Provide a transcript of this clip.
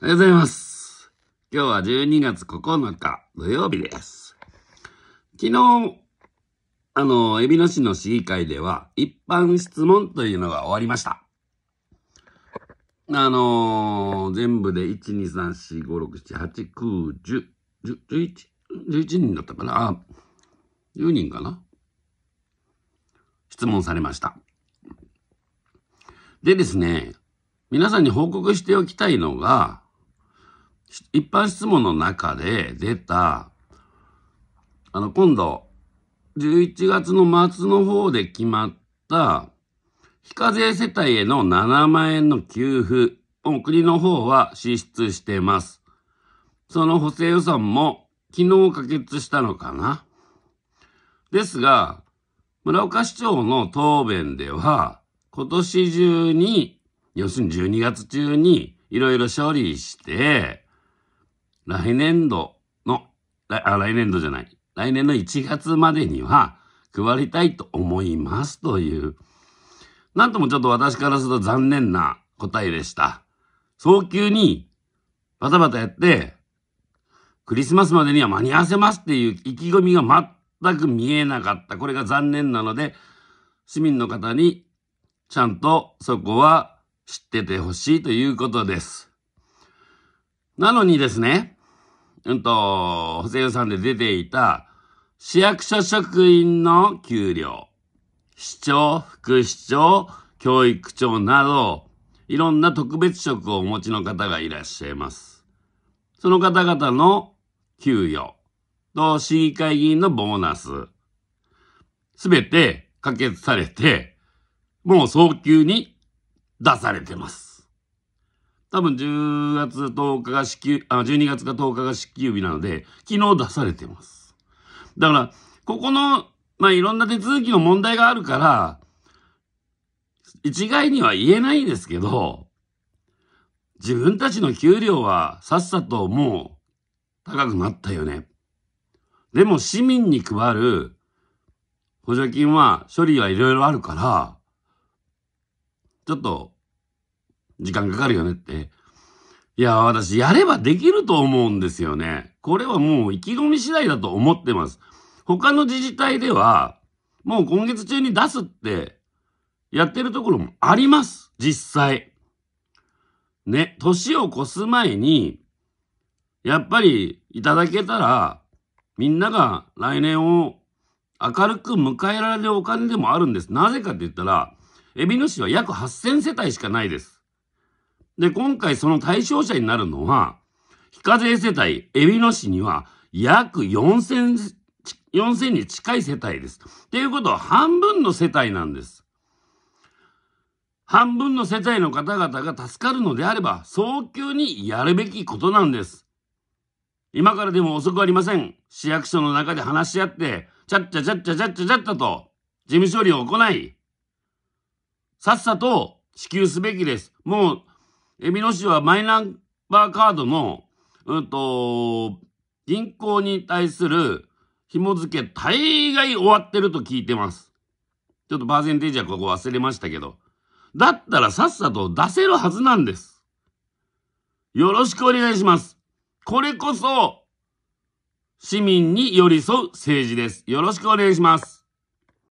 おはようございます。今日は12月9日土曜日です。昨日、あの、海老名市の市議会では一般質問というのが終わりました。あのー、全部で1、2、3、4、5、6、7、8、9、10、10 11、11人だったかなあ、10人かな質問されました。でですね、皆さんに報告しておきたいのが、一般質問の中で出た、あの、今度、11月の末の方で決まった、非課税世帯への7万円の給付を国の方は支出してます。その補正予算も昨日可決したのかな。ですが、村岡市長の答弁では、今年中に、要するに12月中にいろいろ処理して、来年度の、あ、来年度じゃない。来年の1月までには配りたいと思いますという。なんともちょっと私からすると残念な答えでした。早急にバタバタやって、クリスマスまでには間に合わせますっていう意気込みが全く見えなかった。これが残念なので、市民の方にちゃんとそこは知っててほしいということです。なのにですね、うんと、補正予算で出ていた市役所職員の給料、市長、副市長、教育長など、いろんな特別職をお持ちの方がいらっしゃいます。その方々の給与と市議会議員のボーナス、すべて可決されて、もう早急に出されてます。多分10月10日が支給、あ、12月が10日が支給日なので、昨日出されてます。だから、ここの、まあ、いろんな手続きの問題があるから、一概には言えないんですけど、自分たちの給料はさっさともう高くなったよね。でも市民に配る補助金は処理はいろいろあるから、ちょっと時間かかるよねって。いや、私、やればできると思うんですよね。これはもう意気込み次第だと思ってます。他の自治体では、もう今月中に出すって、やってるところもあります。実際。ね、年を越す前に、やっぱりいただけたら、みんなが来年を明るく迎えられるお金でもあるんです。なぜかって言ったら、海老の市は約8000世帯しかないです。で、今回その対象者になるのは、非課税世帯、エビノ市には約4000、4000に近い世帯です。っていうことは半分の世帯なんです。半分の世帯の方々が助かるのであれば、早急にやるべきことなんです。今からでも遅くありません。市役所の中で話し合って、ちゃっちゃちゃっちゃちゃっちゃちゃっちゃと、事務処理を行い、さっさと支給すべきです。もうえびの市はマイナンバーカードの、うんと、銀行に対する紐付け大概終わってると聞いてます。ちょっとパーセンテージはここ忘れましたけど。だったらさっさと出せるはずなんです。よろしくお願いします。これこそ、市民に寄り添う政治です。よろしくお願いします。